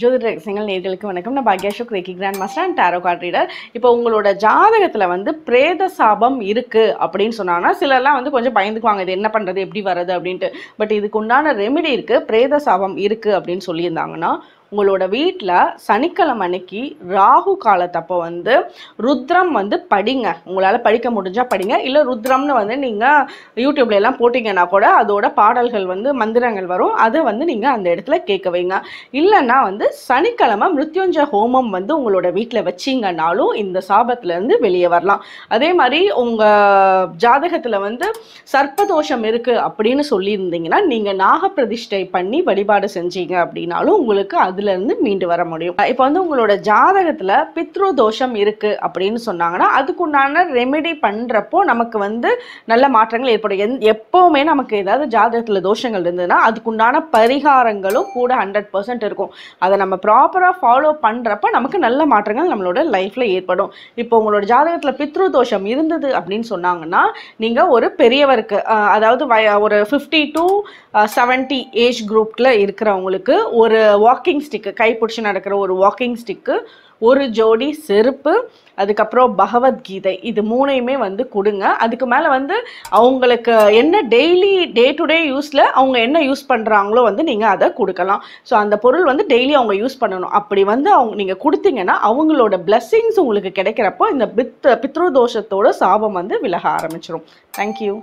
ஜோதிட ரகசியங்கள் நேர்களுக்கு வணக்கம் நான் Bhagyashok reiki grand master and tarot card reader இப்போ உங்களோட ஜாதகத்தில் வந்து பிரேத சாபம் இருக்குது அப்படின்னு சொன்னாங்கன்னா சிலர்லாம் வந்து கொஞ்சம் பயந்துக்குவாங்க இது என்ன பண்ணுறது எப்படி வர்றது அப்படின்ட்டு பட் இதுக்கு உண்டான ரெமெடி இருக்குது பிரேத சாபம் இருக்குது அப்படின்னு சொல்லியிருந்தாங்கன்னா உங்களோட வீட்டில் சனிக்கிழமை அன்னைக்கு ராகு காலத்தப்போ வந்து ருத்ரம் வந்து படிங்க உங்களால் படிக்க முடிஞ்சால் படிங்க இல்லை ருத்ரம்னு வந்து நீங்கள் யூடியூப்ல எல்லாம் போட்டிங்கன்னா கூட அதோட பாடல்கள் வந்து மந்திரங்கள் வரும் அதை வந்து நீங்கள் அந்த இடத்துல கேட்க வைங்க இல்லைன்னா வந்து சனிக்கிழமை மிருத்யுஞ்ச ஹோமம் வந்து உங்களோட வீட்டில் வச்சிங்கன்னாலும் இந்த சாபத்துலேருந்து வெளியே வரலாம் அதே மாதிரி உங்கள் ஜாதகத்தில் வந்து சர்ப்பதோஷம் இருக்குது அப்படின்னு சொல்லியிருந்தீங்கன்னா நீங்கள் நாகப்பிரதிஷ்டை பண்ணி வழிபாடு செஞ்சீங்க அப்படின்னாலும் உங்களுக்கு அது அதுலேருந்து மீண்டு வர முடியும் இப்போ வந்து உங்களோட ஜாதகத்தில் பித்ரு தோஷம் இருக்குது அப்படின்னு சொன்னாங்கன்னா அதுக்குண்டான ரெமெடி பண்ணுறப்போ நமக்கு வந்து நல்ல மாற்றங்கள் ஏற்படும் எந் எப்போவுமே நமக்கு ஏதாவது ஜாதகத்தில் தோஷங்கள் இருந்ததுன்னா அதுக்குண்டான பரிகாரங்களும் கூட ஹண்ட்ரட் பர்சன்ட் இருக்கும் அதை நம்ம ப்ராப்பராக ஃபாலோ பண்றப்ப நமக்கு நல்ல மாற்றங்கள் நம்மளோட லைஃப்பில் ஏற்படும் இப்போ உங்களோட ஜாதகத்தில் பித்ரு தோஷம் இருந்தது அப்படின்னு சொன்னாங்கன்னா நீங்கள் ஒரு பெரியவருக்கு அதாவது வய ஒரு ஃபிஃப்டி டு செவன்ட்டி ஏஜ் குரூப்பில் இருக்கிறவங்களுக்கு ஒரு வாக்கிங் ஸ்டிக்கு கை பிடிச்சி நடக்கிற ஒரு வாக்கிங் ஸ்டிக்கு ஒரு ஜோடி செருப்பு அதுக்கப்புறம் பகவத்கீதை இது மூணையுமே வந்து கொடுங்க அதுக்கு மேலே வந்து அவங்களுக்கு என்ன டெய்லி டே டு டே யூஸில் அவங்க என்ன யூஸ் பண்ணுறாங்களோ வந்து நீங்கள் அதை கொடுக்கலாம் ஸோ அந்த பொருள் வந்து டெய்லி அவங்க யூஸ் பண்ணணும் அப்படி வந்து அவங்க நீங்கள் கொடுத்தீங்கன்னா அவங்களோட பிளெஸ்ஸிங்ஸ் உங்களுக்கு கிடைக்கிறப்போ இந்த பித் பித்ருதோஷத்தோட தோஷத்தோட சாபம் வந்து விலக ஆரம்பிச்சிடும் தேங்க்யூ